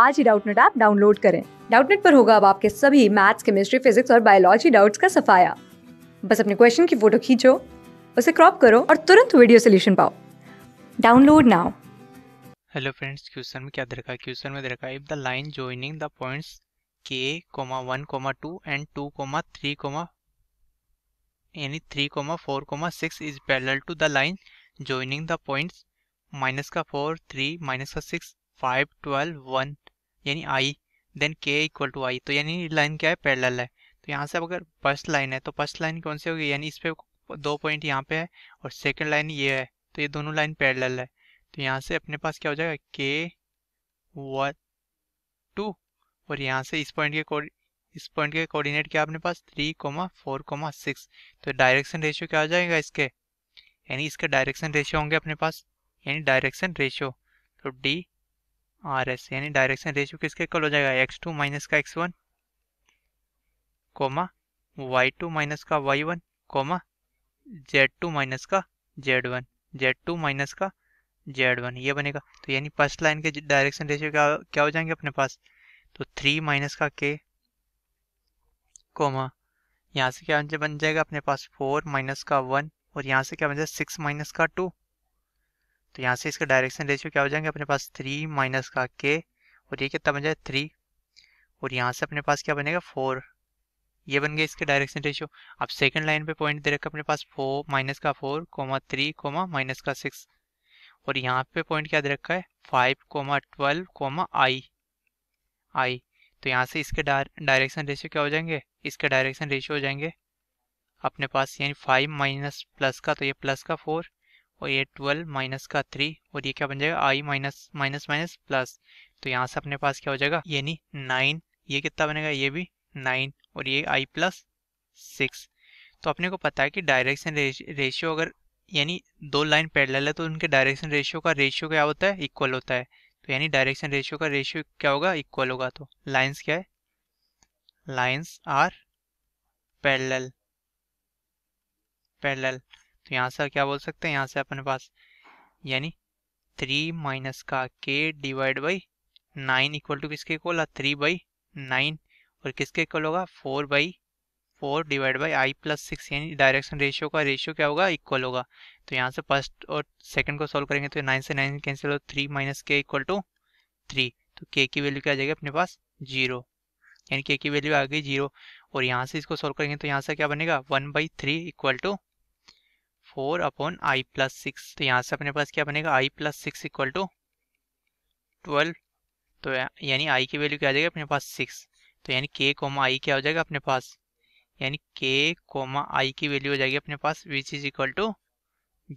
आज ही Doubtnut app download करें डाउटनेट पर होगा अब आपके सभी मैथ्स केमिस्ट्री फिजिक्स और बायोलॉजी डाउट्स का सफाया बस अपने क्वेश्चन की फोटो खींचो उसे क्रॉप करो और तुरंत वीडियो सोल्यूशन पाओ download now hello friends question में क्या दे रखा है क्वेश्चन में दे रखा है if the line joining the points के comma one comma two and two comma three comma यानी three comma four comma six is parallel to the line joining the points minus का फोर थ्री माइनस का six five twelve one यानी I then K equal to I तो यानी line क्या है parallel है तो यहाँ से अब अगर फर्स्ट लाइन है तो फर्स्ट लाइन कौन सी होगी यानी इस पर दो पॉइंट यहाँ पे है और सेकेंड लाइन ये है तो ये दोनों लाइन पैरल है तो यहाँ से अपने पास क्या हो जाएगा के वन टू और यहाँ से इस पॉइंट के इस पॉइंट के कोऑर्डिनेट क्या अपने पास three comma four comma six तो डायरेक्शन रेशियो क्या हो जाएगा इसके यानी इसके डायरेक्शन रेशियो होंगे अपने पास यानी डायरेक्शन रेशियो तो डी आर एस यानी डायरेक्शन रेशियो किसके इक्वल हो जाएगा एक्स टू माइनस का X one comma Y two minus का Y one comma Z two minus का Z one Z two minus का जेड वन ये बनेगा तो यानी फर्स्ट लाइन के डायरेक्शन रेशियो क्या क्या हो जाएंगे अपने पास तो थ्री माइनस का के कोमा यहाँ से क्या बन जाएगा अपने पास फोर माइनस का वन और यहाँ से क्या बन जाएगा सिक्स माइनस का टू तो यहाँ से इसका डायरेक्शन रेशियो क्या हो जाएंगे अपने पास थ्री माइनस का के और ये कितना बन जाए थ्री और यहाँ से अपने पास क्या बनेगा फोर ये बन गया इसके डायरेक्शन रेशियो अब सेकंड लाइन पे पॉइंट दे रखा अपने पास फोर माइनस का four comma three comma minus का सिक्स और यहाँ पे पॉइंट क्या दे रखा है five comma twelve comma I I तो यहाँ से इसके डायरेक्शन रेशियो क्या हो जाएंगे इसके डायरेक्शन रेशियो हो जाएंगे अपने पास यानी फाइव माइनस प्लस का तो ये प्लस का फोर और ये ट्वेल्व माइनस का थ्री और ये क्या बन जाएगा I minus minus minus plus तो यहाँ से अपने पास क्या हो जाएगा ये नहीं नाइन ये कितना बनेगा ये भी नाइन और ये आई प्लस सिक्स तो अपने को पता है कि डायरेक्शन रेशियो अगर यानी दो लाइन पैरेलल है तो उनके डायरेक्शन रेशियो का रेशियो क्या होता है इक्वल होता है तो यानी डायरेक्शन रेशियो का रेशियो क्या होगा इक्वल होगा तो लाइंस क्या है लाइंस आर पैरल पैरल तो यहाँ से क्या बोल सकते हैं यहाँ से अपने पास यानी थ्री माइनस का K divide by nine equal to किसके इक्वल थ्री बाई नाइन और किसके इक्वल होगा four by four divide by I plus six यानी डायरेक्शन रेशियो का रेशियो क्या होगा इक्वल होगा तो यहाँ से फर्स्ट और सेकंड को सॉल्व करेंगे तो नाइन से नाइन कैंसिल हो three minus K equal to three तो के की वैल्यू क्या आ जाएगी अपने पास जीरो यानी के की वैल्यू आ गई जीरो और यहाँ से इसको सॉल्व करेंगे तो यहाँ से क्या बनेगा one by three equal to four upon I plus six तो यहाँ से अपने पास क्या बनेगा I plus six equal to twelve तो यानी आई की वैल्यू क्या आ जाएगी अपने पास सिक्स तो यानी के कोमा आई क्या हो जाएगा अपने पास यानी के कोमा आई की वैल्यू हो जाएगी अपने पास which is equal to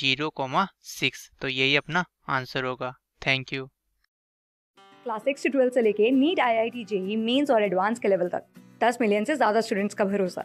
zero comma six तो यही अपना आंसर होगा थैंक यू क्लास सिक्स से ट्वेल्थ से लेके NEET I I T JEE mains और एडवांस के लेवल तक दस मिलियन से ज़्यादा स्टूडेंट्स का भरोसा